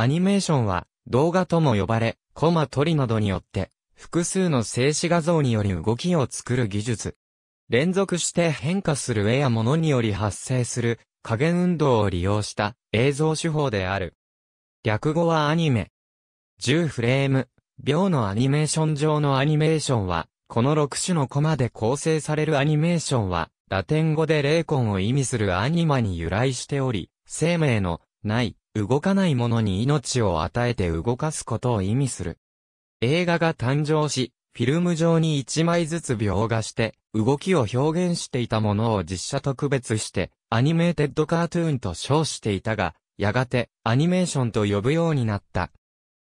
アニメーションは動画とも呼ばれ、コマ取りなどによって複数の静止画像により動きを作る技術。連続して変化する絵や物により発生する加減運動を利用した映像手法である。略語はアニメ。10フレーム、秒のアニメーション上のアニメーションは、この6種のコマで構成されるアニメーションは、ラテン語で霊魂を意味するアニマに由来しており、生命のない動かないものに命を与えて動かすことを意味する。映画が誕生し、フィルム上に一枚ずつ描画して、動きを表現していたものを実写特別して、アニメーテッドカートゥーンと称していたが、やがてアニメーションと呼ぶようになった。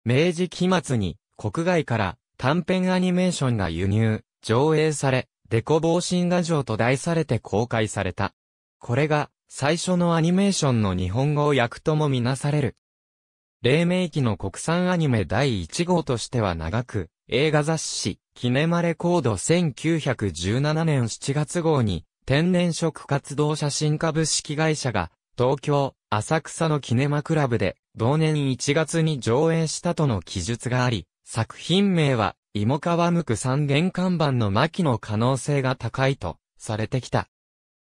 明治期末に国外から短編アニメーションが輸入、上映され、デコ防振画像と題されて公開された。これが最初のアニメーションの日本語訳ともみなされる。黎明期の国産アニメ第1号としては長く、映画雑誌、キネマレコード1917年7月号に、天然食活動写真株式会社が、東京、浅草のキネマクラブで、同年1月に上映したとの記述があり、作品名は、芋川向く三元看板の巻の可能性が高いと、されてきた。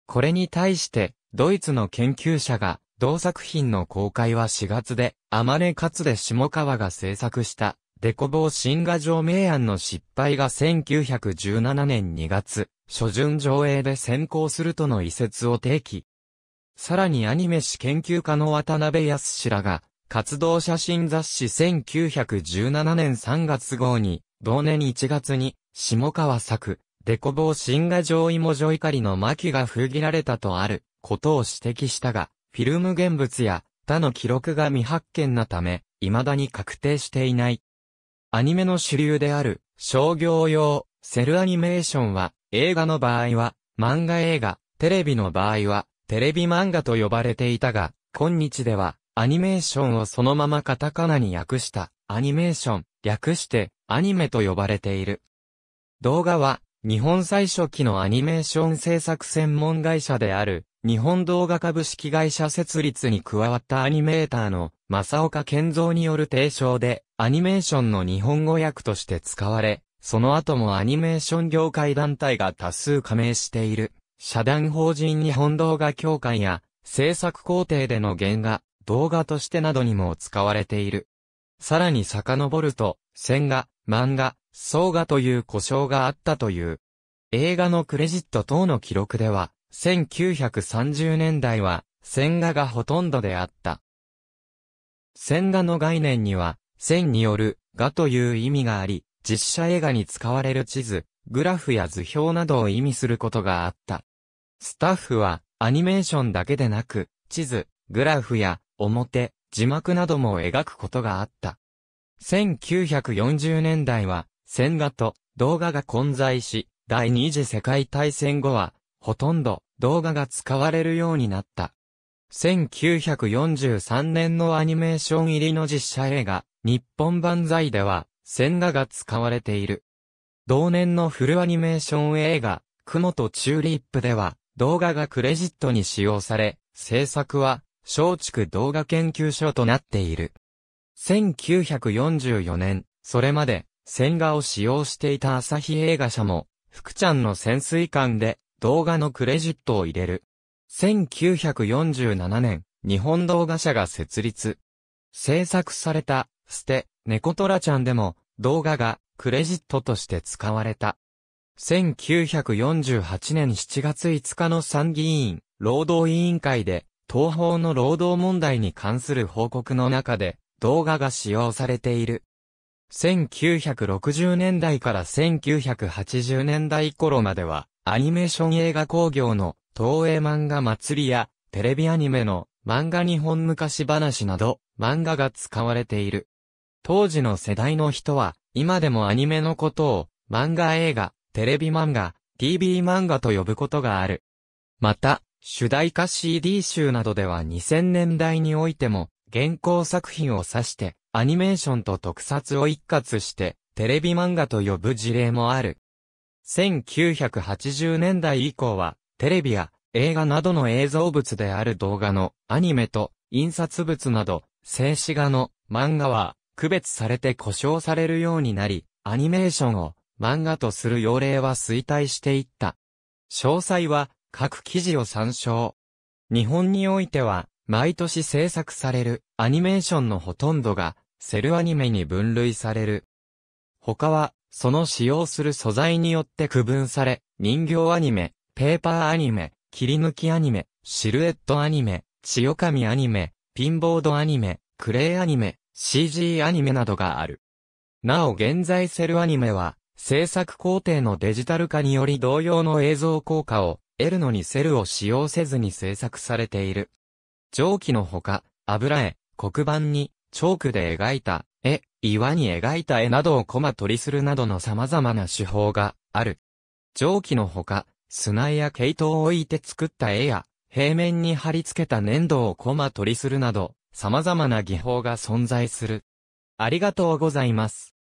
これに対して、ドイツの研究者が、同作品の公開は4月で、あまれかつで下川が制作した、デコボー新画上名案の失敗が1917年2月、初旬上映で先行するとの移設を提起。さらにアニメ史研究家の渡辺康氏らが、活動写真雑誌1917年3月号に、同年1月に、下川作、デコボー新画上イモジョイカリの巻が封切られたとある、ことを指摘したが、フィルム現物や他の記録が未発見なため、未だに確定していない。アニメの主流である商業用セルアニメーションは映画の場合は漫画映画、テレビの場合はテレビ漫画と呼ばれていたが、今日ではアニメーションをそのままカタカナに訳したアニメーション、略してアニメと呼ばれている。動画は日本最初期のアニメーション制作専門会社である日本動画株式会社設立に加わったアニメーターの正岡健三による提唱で、アニメーションの日本語訳として使われ、その後もアニメーション業界団体が多数加盟している、社団法人日本動画協会や、制作工程での原画、動画としてなどにも使われている。さらに遡ると、線画、漫画、総画という故障があったという。映画のクレジット等の記録では、1930年代は、線画がほとんどであった。線画の概念には、線による画という意味があり、実写映画に使われる地図、グラフや図表などを意味することがあった。スタッフは、アニメーションだけでなく、地図、グラフや、表、字幕なども描くことがあった。1940年代は、線画と動画が混在し、第二次世界大戦後は、ほとんど動画が使われるようになった。1943年のアニメーション入りの実写映画、日本万歳では、線画が使われている。同年のフルアニメーション映画、雲とチューリップでは、動画がクレジットに使用され、制作は、松竹動画研究所となっている。1944年、それまで、線画を使用していた朝日映画社も、福ちゃんの潜水艦で動画のクレジットを入れる。1947年、日本動画社が設立。制作された、捨て、猫トラちゃんでも、動画がクレジットとして使われた。1948年7月5日の参議院、労働委員会で、東方の労働問題に関する報告の中で、動画が使用されている。1960年代から1980年代頃までは、アニメーション映画工業の東映漫画祭りやテレビアニメの漫画日本昔話など漫画が使われている。当時の世代の人は今でもアニメのことを漫画映画、テレビ漫画、TV 漫画と呼ぶことがある。また、主題歌 CD 集などでは2000年代においても現行作品を指してアニメーションと特撮を一括してテレビ漫画と呼ぶ事例もある。1980年代以降は、テレビや映画などの映像物である動画のアニメと印刷物など、静止画の漫画は区別されて故障されるようになり、アニメーションを漫画とする要例は衰退していった。詳細は各記事を参照。日本においては、毎年制作されるアニメーションのほとんどがセルアニメに分類される。他はその使用する素材によって区分され、人形アニメ、ペーパーアニメ、切り抜きアニメ、シルエットアニメ、千代紙アニメ、ピンボードアニメ、クレイアニメ、CG アニメなどがある。なお現在セルアニメは、制作工程のデジタル化により同様の映像効果を得るのにセルを使用せずに制作されている。蒸気のほか、油絵、黒板に、チョークで描いた岩に描いた絵などをコマ取りするなどの様々な手法がある。蒸気のほか、砂絵や毛糸を置いて作った絵や、平面に貼り付けた粘土をコマ取りするなど、様々な技法が存在する。ありがとうございます。